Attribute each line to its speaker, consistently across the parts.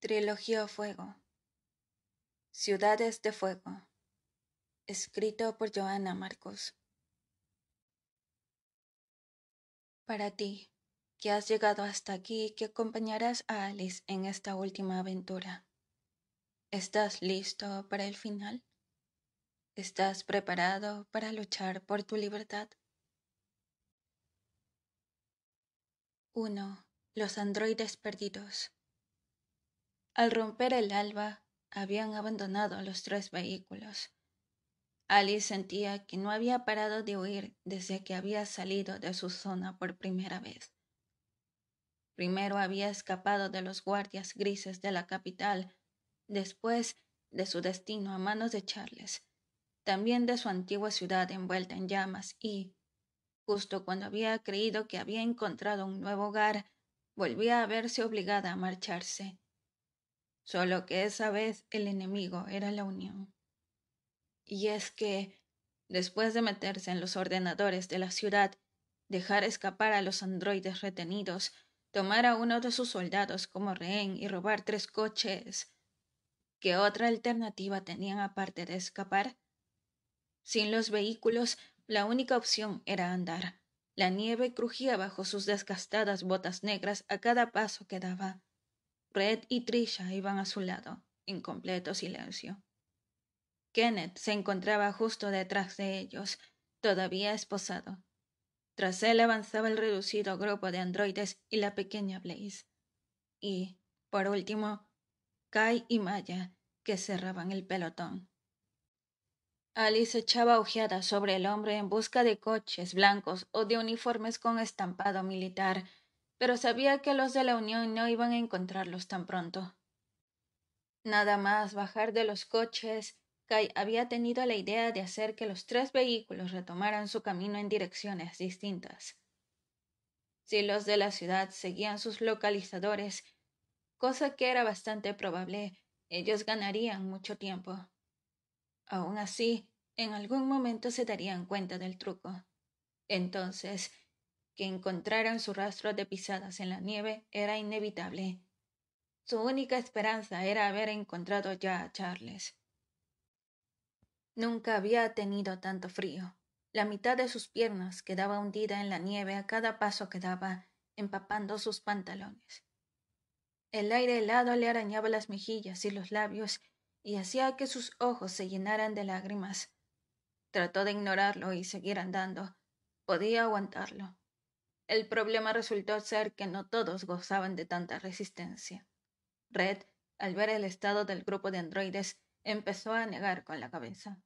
Speaker 1: Trilogía Fuego. Ciudades de Fuego. Escrito por Joana Marcos. Para ti, que has llegado hasta aquí, que acompañarás a Alice en esta última aventura. ¿Estás listo para el final? ¿Estás preparado para luchar por tu libertad? 1. Los androides perdidos. Al romper el alba, habían abandonado los tres vehículos. Alice sentía que no había parado de huir desde que había salido de su zona por primera vez. Primero había escapado de los guardias grises de la capital, después de su destino a manos de Charles, también de su antigua ciudad envuelta en llamas y, justo cuando había creído que había encontrado un nuevo hogar, volvía a verse obligada a marcharse solo que esa vez el enemigo era la Unión. Y es que, después de meterse en los ordenadores de la ciudad, dejar escapar a los androides retenidos, tomar a uno de sus soldados como rehén y robar tres coches, ¿qué otra alternativa tenían aparte de escapar? Sin los vehículos, la única opción era andar. La nieve crujía bajo sus desgastadas botas negras a cada paso que daba. Red y Trisha iban a su lado, en completo silencio. Kenneth se encontraba justo detrás de ellos, todavía esposado. Tras él avanzaba el reducido grupo de androides y la pequeña Blaze. Y, por último, Kai y Maya, que cerraban el pelotón. Alice echaba ojeadas sobre el hombre en busca de coches blancos o de uniformes con estampado militar pero sabía que los de la Unión no iban a encontrarlos tan pronto. Nada más bajar de los coches, Kai había tenido la idea de hacer que los tres vehículos retomaran su camino en direcciones distintas. Si los de la ciudad seguían sus localizadores, cosa que era bastante probable, ellos ganarían mucho tiempo. Aun así, en algún momento se darían cuenta del truco. Entonces, que encontraran su rastro de pisadas en la nieve era inevitable. Su única esperanza era haber encontrado ya a Charles. Nunca había tenido tanto frío. La mitad de sus piernas quedaba hundida en la nieve a cada paso que daba, empapando sus pantalones. El aire helado le arañaba las mejillas y los labios y hacía que sus ojos se llenaran de lágrimas. Trató de ignorarlo y seguir andando. Podía aguantarlo. El problema resultó ser que no todos gozaban de tanta resistencia. Red, al ver el estado del grupo de androides, empezó a negar con la cabeza.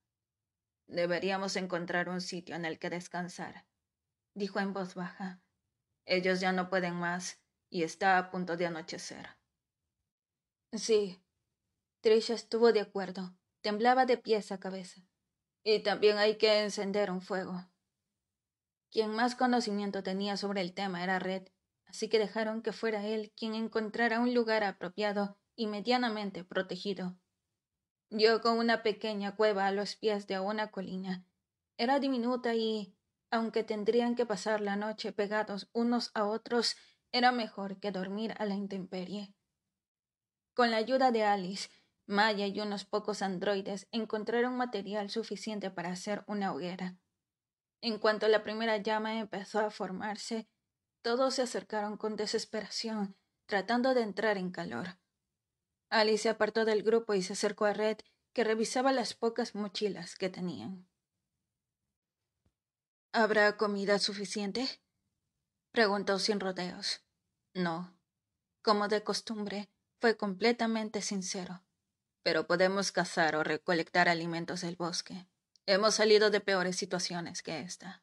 Speaker 1: Deberíamos encontrar un sitio en el que descansar, dijo en voz baja. Ellos ya no pueden más y está a punto de anochecer. Sí. Trisha estuvo de acuerdo. Temblaba de pies a cabeza. Y también hay que encender un fuego. Quien más conocimiento tenía sobre el tema era Red, así que dejaron que fuera él quien encontrara un lugar apropiado y medianamente protegido. Yo con una pequeña cueva a los pies de una colina. Era diminuta y, aunque tendrían que pasar la noche pegados unos a otros, era mejor que dormir a la intemperie. Con la ayuda de Alice, Maya y unos pocos androides encontraron material suficiente para hacer una hoguera. En cuanto la primera llama empezó a formarse, todos se acercaron con desesperación, tratando de entrar en calor. Alice se apartó del grupo y se acercó a Red, que revisaba las pocas mochilas que tenían. ¿Habrá comida suficiente? preguntó sin rodeos. No. Como de costumbre, fue completamente sincero. Pero podemos cazar o recolectar alimentos del bosque. Hemos salido de peores situaciones que esta.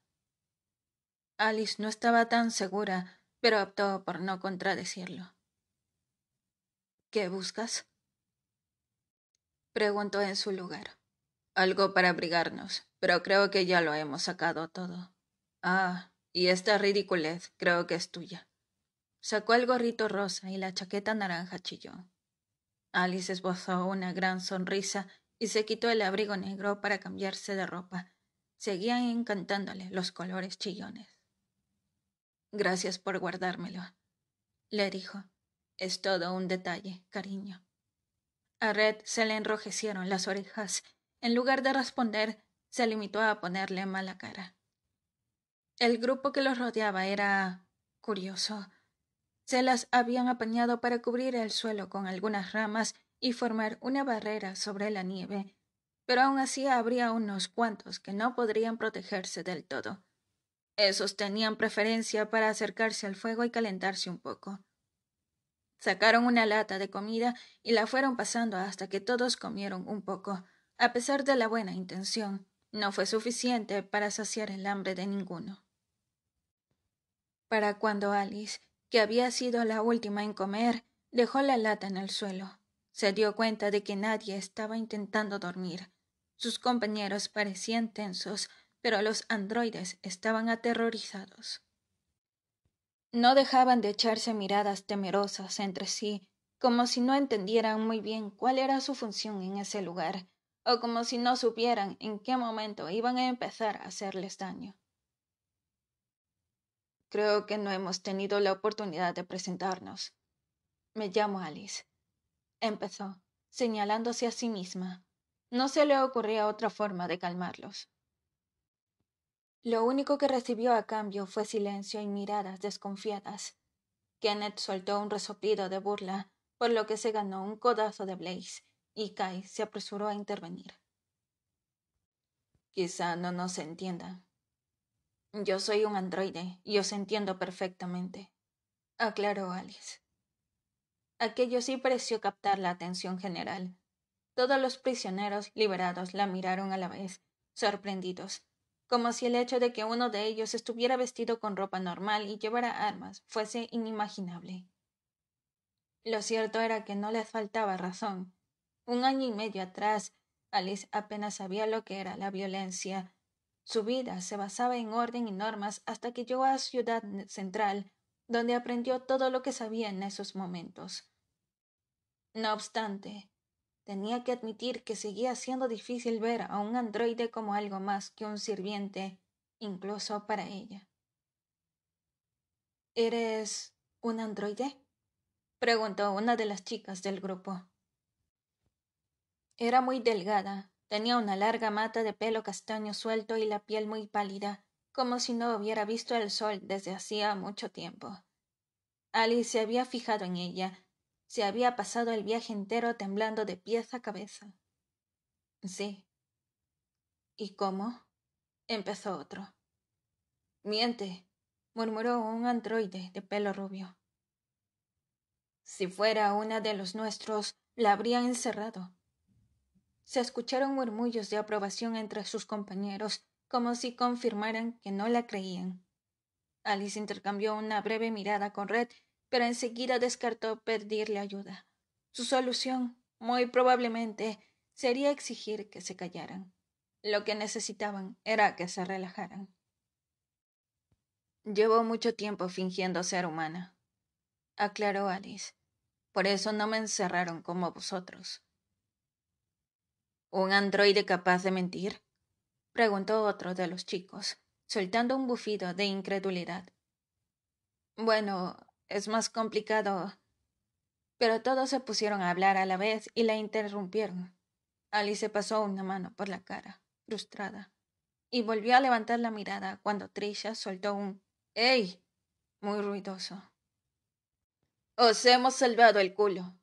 Speaker 1: Alice no estaba tan segura, pero optó por no contradecirlo. ¿Qué buscas? preguntó en su lugar. Algo para abrigarnos, pero creo que ya lo hemos sacado todo. Ah, y esta ridiculez creo que es tuya. Sacó el gorrito rosa y la chaqueta naranja Chilló. Alice esbozó una gran sonrisa y se quitó el abrigo negro para cambiarse de ropa. Seguían encantándole los colores chillones. Gracias por guardármelo, le dijo. Es todo un detalle, cariño. A Red se le enrojecieron las orejas. En lugar de responder, se limitó a ponerle mala cara. El grupo que los rodeaba era curioso. Se las habían apañado para cubrir el suelo con algunas ramas y formar una barrera sobre la nieve, pero aún así habría unos cuantos que no podrían protegerse del todo. Esos tenían preferencia para acercarse al fuego y calentarse un poco. Sacaron una lata de comida y la fueron pasando hasta que todos comieron un poco. A pesar de la buena intención, no fue suficiente para saciar el hambre de ninguno. Para cuando Alice, que había sido la última en comer, dejó la lata en el suelo. Se dio cuenta de que nadie estaba intentando dormir. Sus compañeros parecían tensos, pero los androides estaban aterrorizados. No dejaban de echarse miradas temerosas entre sí, como si no entendieran muy bien cuál era su función en ese lugar, o como si no supieran en qué momento iban a empezar a hacerles daño. Creo que no hemos tenido la oportunidad de presentarnos. Me llamo Alice empezó, señalándose a sí misma. No se le ocurría otra forma de calmarlos. Lo único que recibió a cambio fue silencio y miradas desconfiadas. Kenneth soltó un resoplido de burla, por lo que se ganó un codazo de Blaze, y Kai se apresuró a intervenir. Quizá no nos entiendan. Yo soy un androide y os entiendo perfectamente, aclaró Alice. Aquello sí pareció captar la atención general. Todos los prisioneros liberados la miraron a la vez, sorprendidos, como si el hecho de que uno de ellos estuviera vestido con ropa normal y llevara armas fuese inimaginable. Lo cierto era que no les faltaba razón. Un año y medio atrás, Alice apenas sabía lo que era la violencia. Su vida se basaba en orden y normas hasta que llegó a Ciudad Central, donde aprendió todo lo que sabía en esos momentos. No obstante, tenía que admitir que seguía siendo difícil ver a un androide como algo más que un sirviente, incluso para ella. ¿Eres un androide? preguntó una de las chicas del grupo. Era muy delgada, tenía una larga mata de pelo castaño suelto y la piel muy pálida, como si no hubiera visto el sol desde hacía mucho tiempo. Alice se había fijado en ella se había pasado el viaje entero temblando de pies a cabeza. Sí. ¿Y cómo? empezó otro. Miente, murmuró un androide de pelo rubio. Si fuera una de los nuestros, la habría encerrado. Se escucharon murmullos de aprobación entre sus compañeros, como si confirmaran que no la creían. Alice intercambió una breve mirada con Red pero enseguida descartó pedirle ayuda. Su solución, muy probablemente, sería exigir que se callaran. Lo que necesitaban era que se relajaran. Llevo mucho tiempo fingiendo ser humana, aclaró Alice. Por eso no me encerraron como vosotros. ¿Un androide capaz de mentir? preguntó otro de los chicos, soltando un bufido de incredulidad. Bueno, es más complicado. Pero todos se pusieron a hablar a la vez y la interrumpieron. Alice pasó una mano por la cara, frustrada, y volvió a levantar la mirada cuando Trisha soltó un ¡Ey! muy ruidoso. Os hemos salvado el culo,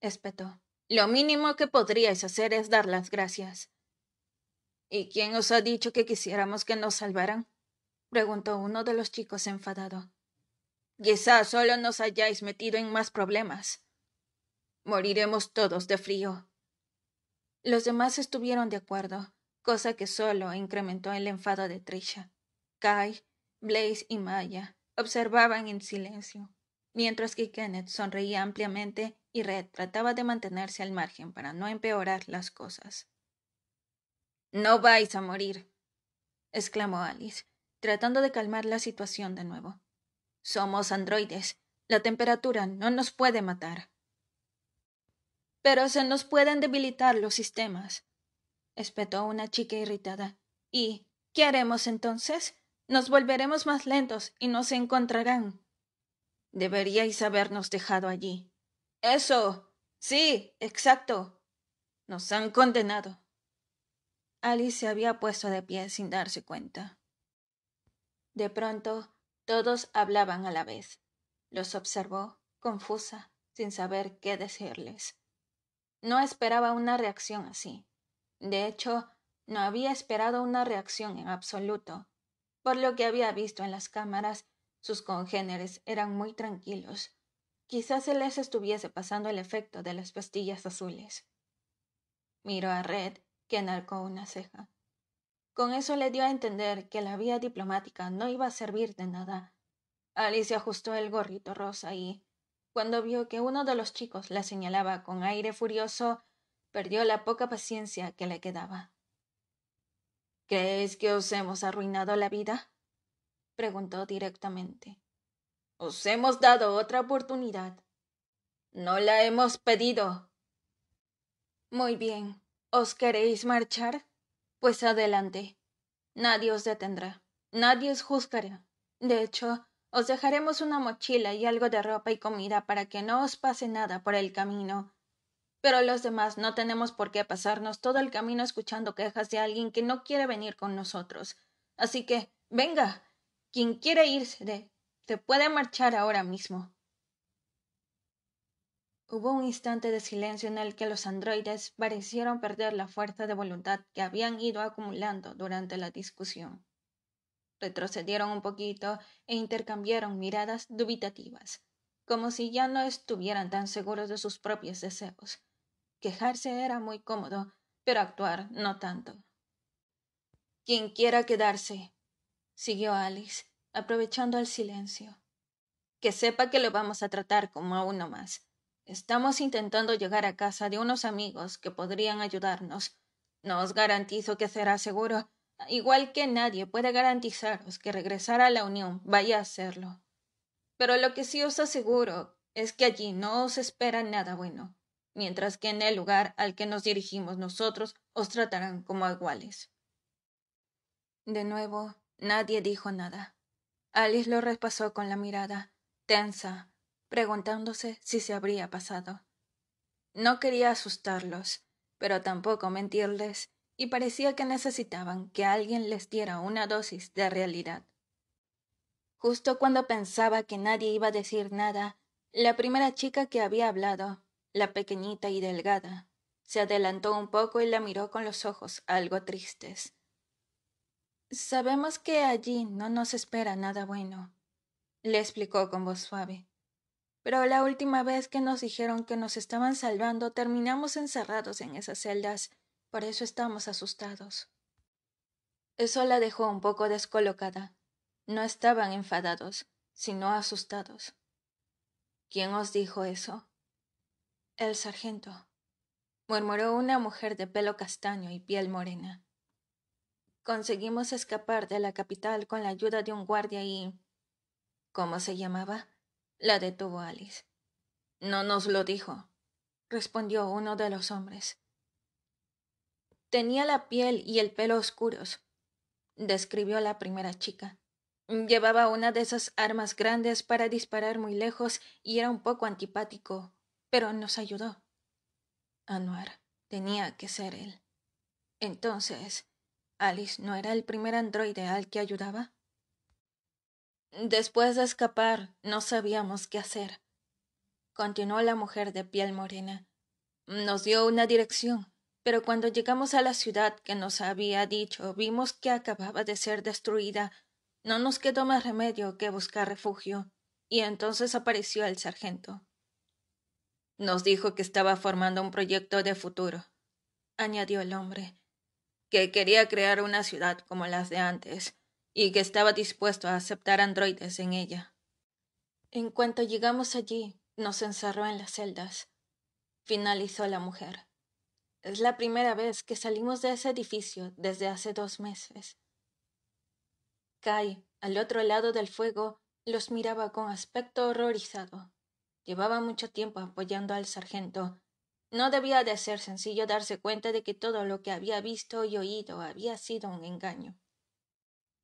Speaker 1: espetó. Lo mínimo que podríais hacer es dar las gracias. ¿Y quién os ha dicho que quisiéramos que nos salvaran? preguntó uno de los chicos enfadado. Quizá solo nos hayáis metido en más problemas. Moriremos todos de frío. Los demás estuvieron de acuerdo, cosa que solo incrementó el enfado de Trisha. Kai, Blaze y Maya observaban en silencio, mientras que Kenneth sonreía ampliamente y Red trataba de mantenerse al margen para no empeorar las cosas. No vais a morir, exclamó Alice, tratando de calmar la situación de nuevo. Somos androides. La temperatura no nos puede matar. Pero se nos pueden debilitar los sistemas, espetó una chica irritada. ¿Y qué haremos entonces? Nos volveremos más lentos y nos encontrarán. Deberíais habernos dejado allí. Eso. Sí, exacto. Nos han condenado. Alice se había puesto de pie sin darse cuenta. De pronto, todos hablaban a la vez. Los observó, confusa, sin saber qué decirles. No esperaba una reacción así. De hecho, no había esperado una reacción en absoluto. Por lo que había visto en las cámaras, sus congéneres eran muy tranquilos. Quizás se les estuviese pasando el efecto de las pastillas azules. Miró a Red, que enarcó una ceja. Con eso le dio a entender que la vía diplomática no iba a servir de nada. Alicia ajustó el gorrito rosa y, cuando vio que uno de los chicos la señalaba con aire furioso, perdió la poca paciencia que le quedaba. ¿Creéis que os hemos arruinado la vida? preguntó directamente. Os hemos dado otra oportunidad. No la hemos pedido. Muy bien. ¿Os queréis marchar? Pues adelante. Nadie os detendrá. Nadie os juzgará. De hecho, os dejaremos una mochila y algo de ropa y comida para que no os pase nada por el camino. Pero los demás no tenemos por qué pasarnos todo el camino escuchando quejas de alguien que no quiere venir con nosotros. Así que, venga. Quien quiere irse, se puede marchar ahora mismo. Hubo un instante de silencio en el que los androides parecieron perder la fuerza de voluntad que habían ido acumulando durante la discusión. Retrocedieron un poquito e intercambiaron miradas dubitativas, como si ya no estuvieran tan seguros de sus propios deseos. Quejarse era muy cómodo, pero actuar no tanto. Quien quiera quedarse, siguió Alice, aprovechando el silencio. Que sepa que lo vamos a tratar como a uno más Estamos intentando llegar a casa de unos amigos que podrían ayudarnos. No os garantizo que será seguro, igual que nadie puede garantizaros que regresar a la Unión vaya a hacerlo. Pero lo que sí os aseguro es que allí no os espera nada bueno, mientras que en el lugar al que nos dirigimos nosotros os tratarán como iguales. De nuevo, nadie dijo nada. Alice lo repasó con la mirada, tensa, preguntándose si se habría pasado. No quería asustarlos, pero tampoco mentirles, y parecía que necesitaban que alguien les diera una dosis de realidad. Justo cuando pensaba que nadie iba a decir nada, la primera chica que había hablado, la pequeñita y delgada, se adelantó un poco y la miró con los ojos algo tristes. Sabemos que allí no nos espera nada bueno, le explicó con voz suave pero la última vez que nos dijeron que nos estaban salvando terminamos encerrados en esas celdas, por eso estamos asustados. Eso la dejó un poco descolocada. No estaban enfadados, sino asustados. ¿Quién os dijo eso? El sargento, murmuró una mujer de pelo castaño y piel morena. Conseguimos escapar de la capital con la ayuda de un guardia y... ¿Cómo se llamaba? La detuvo Alice. No nos lo dijo, respondió uno de los hombres. Tenía la piel y el pelo oscuros, describió la primera chica. Llevaba una de esas armas grandes para disparar muy lejos y era un poco antipático, pero nos ayudó. Anuar tenía que ser él. Entonces, ¿Alice no era el primer androide al que ayudaba? Después de escapar, no sabíamos qué hacer. Continuó la mujer de piel morena. Nos dio una dirección, pero cuando llegamos a la ciudad que nos había dicho, vimos que acababa de ser destruida. No nos quedó más remedio que buscar refugio, y entonces apareció el sargento. Nos dijo que estaba formando un proyecto de futuro, añadió el hombre, que quería crear una ciudad como las de antes, y que estaba dispuesto a aceptar androides en ella. En cuanto llegamos allí, nos encerró en las celdas, finalizó la mujer. Es la primera vez que salimos de ese edificio desde hace dos meses. Kai, al otro lado del fuego, los miraba con aspecto horrorizado. Llevaba mucho tiempo apoyando al sargento. No debía de ser sencillo darse cuenta de que todo lo que había visto y oído había sido un engaño.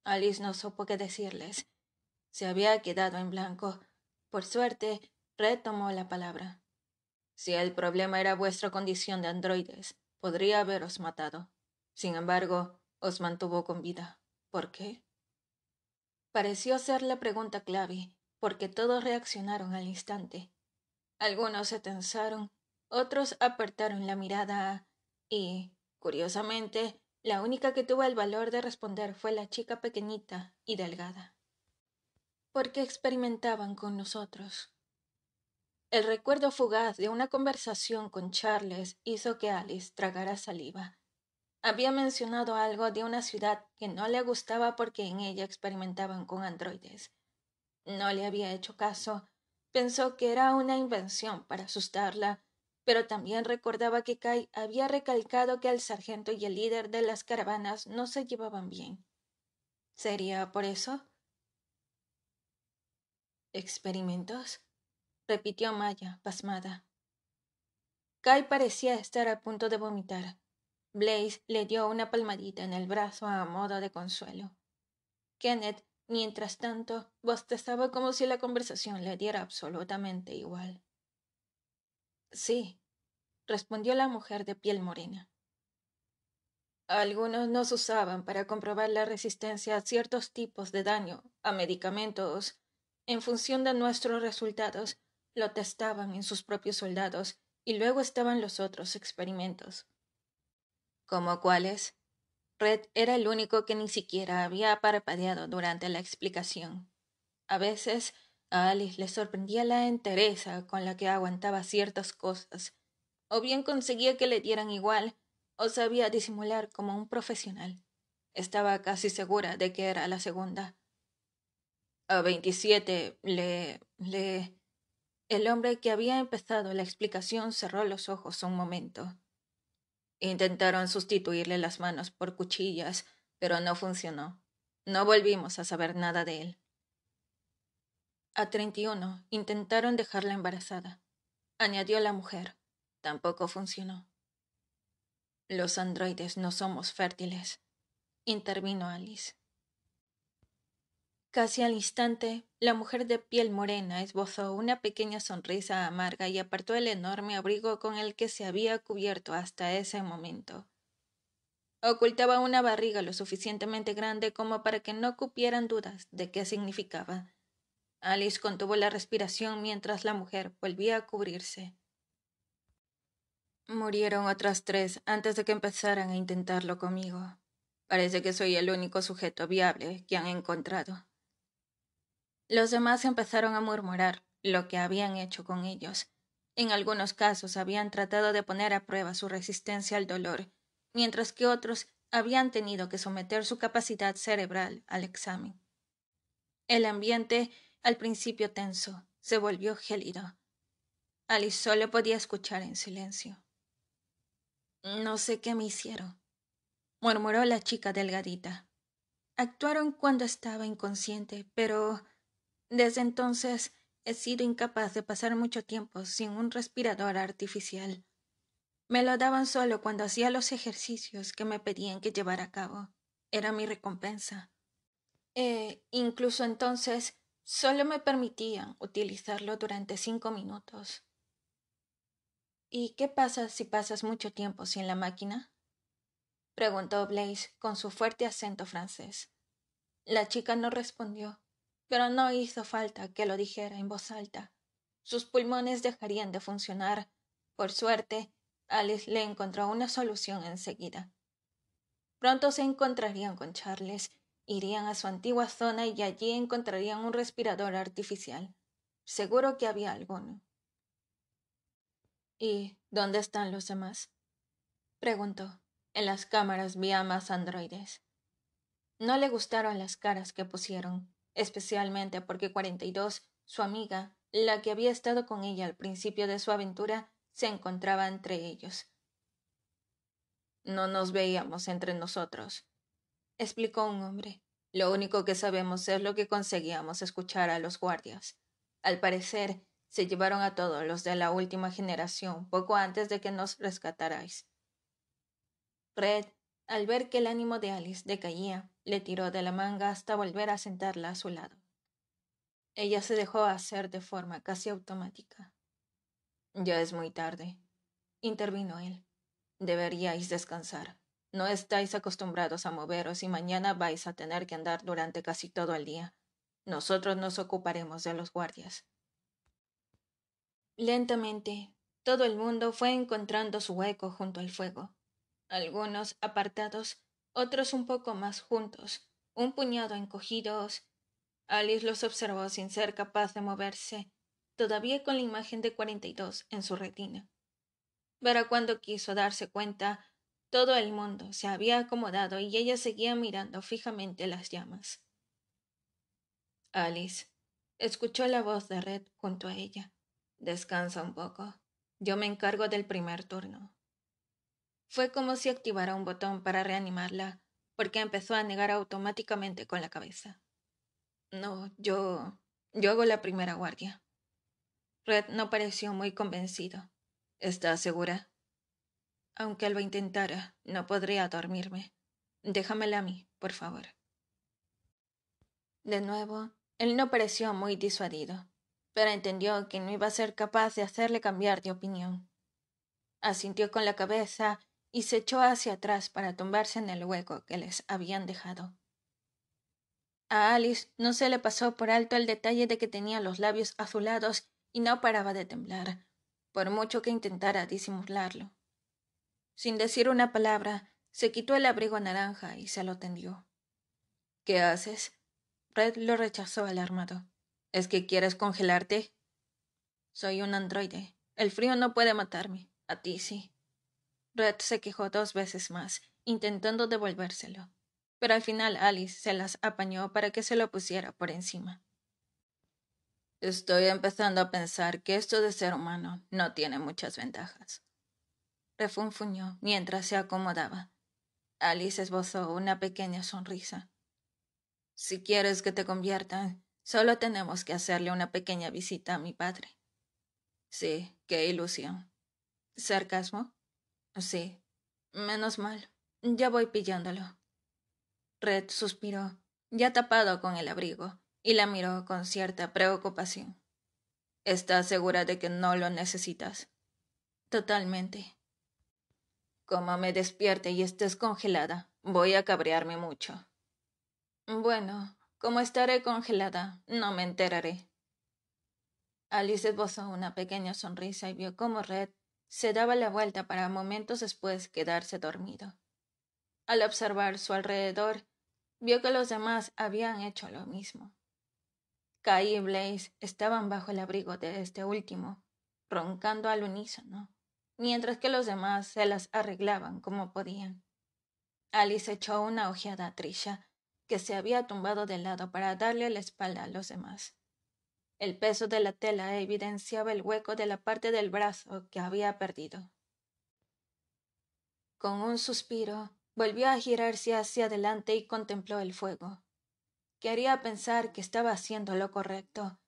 Speaker 1: Alice no supo qué decirles. Se había quedado en blanco. Por suerte, retomó la palabra. Si el problema era vuestra condición de androides, podría haberos matado. Sin embargo, os mantuvo con vida. ¿Por qué? Pareció ser la pregunta clave, porque todos reaccionaron al instante. Algunos se tensaron, otros apartaron la mirada y, curiosamente, la única que tuvo el valor de responder fue la chica pequeñita y delgada. Porque experimentaban con nosotros. El recuerdo fugaz de una conversación con Charles hizo que Alice tragara saliva. Había mencionado algo de una ciudad que no le gustaba porque en ella experimentaban con androides. No le había hecho caso. Pensó que era una invención para asustarla pero también recordaba que Kai había recalcado que el sargento y el líder de las caravanas no se llevaban bien. ¿Sería por eso? ¿Experimentos? repitió Maya, pasmada. Kai parecía estar a punto de vomitar. Blaze le dio una palmadita en el brazo a modo de consuelo. Kenneth, mientras tanto, bostezaba como si la conversación le diera absolutamente igual. Sí, respondió la mujer de piel morena. Algunos nos usaban para comprobar la resistencia a ciertos tipos de daño, a medicamentos. En función de nuestros resultados, lo testaban en sus propios soldados y luego estaban los otros experimentos. ¿Como cuáles? Red era el único que ni siquiera había parpadeado durante la explicación. A veces a Alice le sorprendía la entereza con la que aguantaba ciertas cosas, o bien conseguía que le dieran igual, o sabía disimular como un profesional. Estaba casi segura de que era la segunda. A veintisiete le. le. El hombre que había empezado la explicación cerró los ojos un momento. Intentaron sustituirle las manos por cuchillas, pero no funcionó. No volvimos a saber nada de él. A 31 intentaron dejarla embarazada, añadió la mujer. Tampoco funcionó. Los androides no somos fértiles, intervino Alice. Casi al instante, la mujer de piel morena esbozó una pequeña sonrisa amarga y apartó el enorme abrigo con el que se había cubierto hasta ese momento. Ocultaba una barriga lo suficientemente grande como para que no cupieran dudas de qué significaba Alice contuvo la respiración mientras la mujer volvía a cubrirse. Murieron otras tres antes de que empezaran a intentarlo conmigo. Parece que soy el único sujeto viable que han encontrado. Los demás empezaron a murmurar lo que habían hecho con ellos. En algunos casos habían tratado de poner a prueba su resistencia al dolor, mientras que otros habían tenido que someter su capacidad cerebral al examen. El ambiente al principio tenso, se volvió gélido. Alice solo podía escuchar en silencio. No sé qué me hicieron, murmuró la chica delgadita. Actuaron cuando estaba inconsciente, pero desde entonces he sido incapaz de pasar mucho tiempo sin un respirador artificial. Me lo daban solo cuando hacía los ejercicios que me pedían que llevara a cabo. Era mi recompensa. E incluso entonces Solo me permitían utilizarlo durante cinco minutos. ¿Y qué pasa si pasas mucho tiempo sin la máquina? preguntó Blaze con su fuerte acento francés. La chica no respondió, pero no hizo falta que lo dijera en voz alta. Sus pulmones dejarían de funcionar. Por suerte, Alice le encontró una solución enseguida. Pronto se encontrarían con Charles Irían a su antigua zona y allí encontrarían un respirador artificial. Seguro que había alguno. ¿Y dónde están los demás? preguntó. En las cámaras vi a más androides. No le gustaron las caras que pusieron, especialmente porque 42, su amiga, la que había estado con ella al principio de su aventura, se encontraba entre ellos. No nos veíamos entre nosotros, explicó un hombre. Lo único que sabemos es lo que conseguíamos escuchar a los guardias. Al parecer, se llevaron a todos los de la última generación poco antes de que nos rescatarais. Red, al ver que el ánimo de Alice decaía, le tiró de la manga hasta volver a sentarla a su lado. Ella se dejó hacer de forma casi automática. Ya es muy tarde, intervino él. Deberíais descansar. No estáis acostumbrados a moveros y mañana vais a tener que andar durante casi todo el día. Nosotros nos ocuparemos de los guardias. Lentamente, todo el mundo fue encontrando su hueco junto al fuego. Algunos apartados, otros un poco más juntos, un puñado encogidos. Alice los observó sin ser capaz de moverse, todavía con la imagen de 42 en su retina. Pero cuando quiso darse cuenta, todo el mundo se había acomodado y ella seguía mirando fijamente las llamas. Alice escuchó la voz de Red junto a ella. Descansa un poco. Yo me encargo del primer turno. Fue como si activara un botón para reanimarla, porque empezó a negar automáticamente con la cabeza. No, yo. yo hago la primera guardia. Red no pareció muy convencido. ¿Está segura? Aunque lo intentara, no podría dormirme. Déjamela a mí, por favor. De nuevo, él no pareció muy disuadido, pero entendió que no iba a ser capaz de hacerle cambiar de opinión. Asintió con la cabeza y se echó hacia atrás para tumbarse en el hueco que les habían dejado. A Alice no se le pasó por alto el detalle de que tenía los labios azulados y no paraba de temblar, por mucho que intentara disimularlo. Sin decir una palabra, se quitó el abrigo naranja y se lo tendió. ¿Qué haces? Red lo rechazó alarmado. ¿Es que quieres congelarte? Soy un androide. El frío no puede matarme. A ti sí. Red se quejó dos veces más, intentando devolvérselo, pero al final Alice se las apañó para que se lo pusiera por encima. Estoy empezando a pensar que esto de ser humano no tiene muchas ventajas refunfuñó mientras se acomodaba. Alice esbozó una pequeña sonrisa. Si quieres que te conviertan, solo tenemos que hacerle una pequeña visita a mi padre. Sí, qué ilusión. ¿Sarcasmo? Sí. Menos mal. Ya voy pillándolo. Red suspiró, ya tapado con el abrigo, y la miró con cierta preocupación. ¿Estás segura de que no lo necesitas? Totalmente. Como me despierte y estés congelada, voy a cabrearme mucho. Bueno, como estaré congelada, no me enteraré. Alice esbozó una pequeña sonrisa y vio cómo Red se daba la vuelta para momentos después quedarse dormido. Al observar su alrededor, vio que los demás habían hecho lo mismo. Kai y Blaze estaban bajo el abrigo de este último, roncando al unísono mientras que los demás se las arreglaban como podían. Alice echó una ojeada a Trisha, que se había tumbado de lado para darle la espalda a los demás. El peso de la tela evidenciaba el hueco de la parte del brazo que había perdido. Con un suspiro, volvió a girarse hacia adelante y contempló el fuego. Quería pensar que estaba haciendo lo correcto.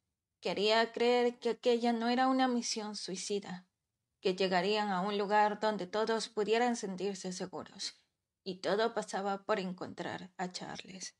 Speaker 1: Quería creer que aquella no era una misión suicida que llegarían a un lugar donde todos pudieran sentirse seguros, y todo pasaba por encontrar a Charles.